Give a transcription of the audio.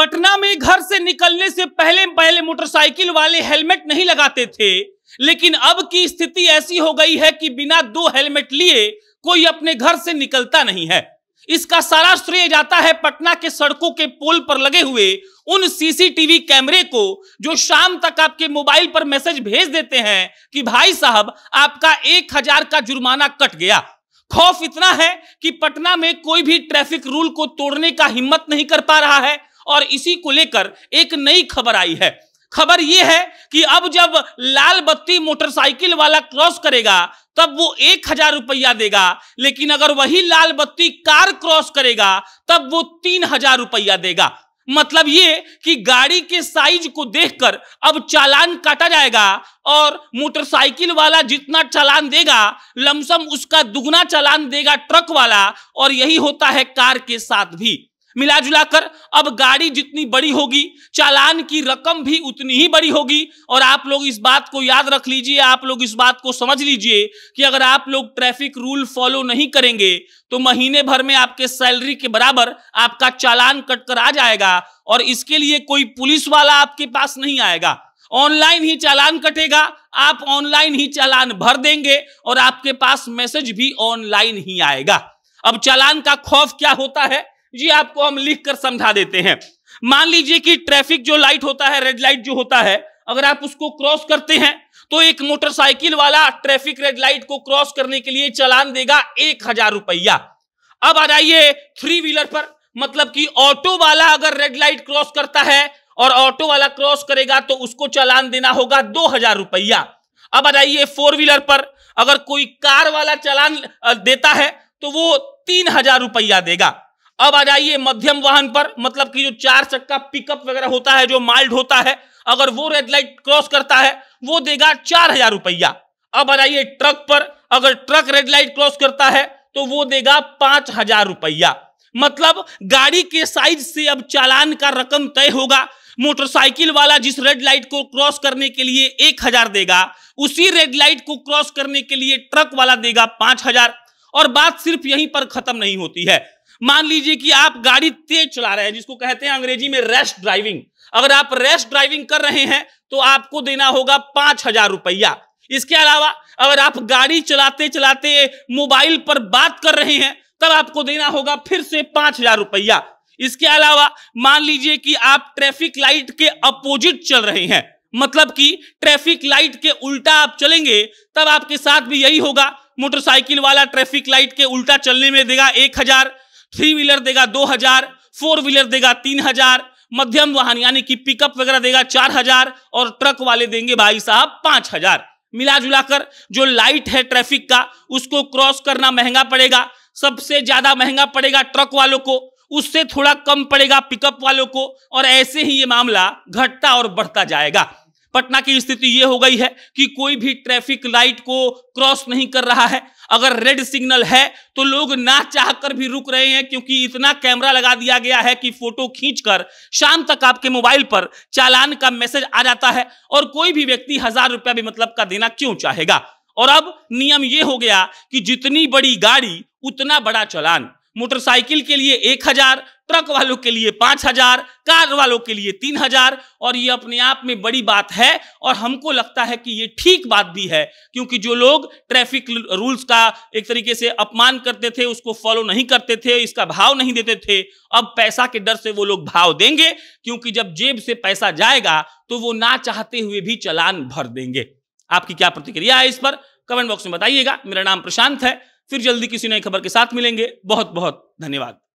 पटना में घर से निकलने से पहले पहले मोटरसाइकिल वाले हेलमेट नहीं लगाते थे लेकिन अब की स्थिति ऐसी हो गई है कि बिना दो हेलमेट लिए कोई अपने घर से निकलता नहीं है इसका सारा श्रेय जाता है पटना के सड़कों के पोल पर लगे हुए उन सीसीटीवी कैमरे को जो शाम तक आपके मोबाइल पर मैसेज भेज देते हैं कि भाई साहब आपका एक हजार का जुर्माना कट गया खौफ इतना है कि पटना में कोई भी ट्रैफिक रूल को तोड़ने का हिम्मत नहीं कर पा रहा है और इसी को लेकर एक नई खबर आई है खबर यह है कि अब जब लाल बत्ती मोटरसाइकिल वाला क्रॉस करेगा तब वो एक हजार रुपया देगा लेकिन अगर वही लाल बत्ती कार क्रॉस करेगा तब वो तीन हजार रुपया देगा मतलब ये कि गाड़ी के साइज को देखकर अब चालान काटा जाएगा और मोटरसाइकिल वाला जितना चालान देगा लमसम उसका दुगना चालान देगा ट्रक वाला और यही होता है कार के साथ भी मिला जुलाकर अब गाड़ी जितनी बड़ी होगी चालान की रकम भी उतनी ही बड़ी होगी और आप लोग इस बात को याद रख लीजिए आप लोग इस बात को समझ लीजिए कि अगर आप लोग ट्रैफिक रूल फॉलो नहीं करेंगे तो महीने भर में आपके सैलरी के बराबर आपका चालान कट कर आ जाएगा और इसके लिए कोई पुलिस वाला आपके पास नहीं आएगा ऑनलाइन ही चालान कटेगा आप ऑनलाइन ही चालान भर देंगे और आपके पास मैसेज भी ऑनलाइन ही आएगा अब चालान का खौफ क्या होता है जी आपको हम लिख कर समझा देते हैं मान लीजिए कि ट्रैफिक जो लाइट होता है रेड लाइट जो होता है अगर आप उसको क्रॉस करते हैं तो एक मोटरसाइकिल वाला ट्रैफिक रेड लाइट को क्रॉस करने के लिए चलान देगा एक हजार रुपया अब आ जाइए थ्री व्हीलर पर मतलब कि ऑटो वाला अगर रेड लाइट क्रॉस करता है और ऑटो वाला क्रॉस करेगा तो उसको चलान देना होगा दो हजार रुपया अब आ जाइए फोर व्हीलर पर अगर कोई कार वाला चलान देता है तो वो तीन हजार रुपया देगा अब आ जाइए मध्यम वाहन पर मतलब कि जो चार चक्का पिकअप वगैरह होता है जो माइल्ड होता है अगर वो रेड लाइट क्रॉस करता है वो देगा चार हजार रुपया अब आ जाइए ट्रक पर अगर ट्रक रेड लाइट क्रॉस करता है तो वो देगा पांच हजार रुपया मतलब गाड़ी के साइज से अब चालान का रकम तय होगा मोटरसाइकिल वाला जिस रेड लाइट को क्रॉस करने के लिए एक हजार देगा उसी रेड लाइट को क्रॉस करने के लिए ट्रक वाला देगा पांच हजार और बात सिर्फ यहीं पर खत्म नहीं होती है मान लीजिए कि आप गाड़ी तेज चला रहे हैं जिसको कहते हैं अंग्रेजी में रेस्ट ड्राइविंग अगर आप रेस्ट ड्राइविंग कर रहे हैं तो आपको देना होगा पांच हजार रुपया इसके अलावा अगर आप गाड़ी चलाते चलाते मोबाइल पर बात कर रहे हैं तब आपको देना होगा फिर से पांच हजार रुपया इसके अलावा मान लीजिए कि आप ट्रैफिक लाइट के अपोजिट चल रहे हैं मतलब कि ट्रैफिक लाइट के उल्टा आप चलेंगे तब आपके साथ भी यही होगा मोटरसाइकिल वाला ट्रैफिक लाइट के उल्टा चलने में देगा एक हजार थ्री व्हीलर देगा दो हजार फोर व्हीलर देगा तीन हजार मध्यम वाहन यानी कि पिकअप वगैरह देगा चार हजार और ट्रक वाले देंगे भाई साहब पांच हजार मिला जुलाकर जो लाइट है ट्रैफिक का उसको क्रॉस करना महंगा पड़ेगा सबसे ज्यादा महंगा पड़ेगा ट्रक वालों को उससे थोड़ा कम पड़ेगा पिकअप वालों को और ऐसे ही ये मामला घटता और बढ़ता जाएगा पटना की स्थिति ये हो गई है कि कोई भी ट्रैफिक लाइट को क्रॉस नहीं कर रहा है अगर रेड सिग्नल है तो लोग ना चाहकर भी रुक रहे हैं क्योंकि इतना कैमरा लगा दिया गया है कि फोटो खींचकर शाम तक आपके मोबाइल पर चालान का मैसेज आ जाता है और कोई भी व्यक्ति हजार रुपया भी मतलब का देना क्यों चाहेगा और अब नियम यह हो गया कि जितनी बड़ी गाड़ी उतना बड़ा चालान मोटरसाइकिल के लिए एक हजार ट्रक वालों के लिए पांच हजार कार वालों के लिए तीन हजार और ये अपने आप में बड़ी बात है और हमको लगता है कि ये ठीक बात भी है क्योंकि जो लोग ट्रैफिक रूल्स का एक तरीके से अपमान करते थे उसको फॉलो नहीं करते थे इसका भाव नहीं देते थे अब पैसा के डर से वो लोग भाव देंगे क्योंकि जब जेब से पैसा जाएगा तो वो ना चाहते हुए भी चलान भर देंगे आपकी क्या प्रतिक्रिया है इस पर कमेंट बॉक्स में बताइएगा मेरा नाम प्रशांत है फिर जल्दी किसी नई खबर के साथ मिलेंगे बहुत बहुत धन्यवाद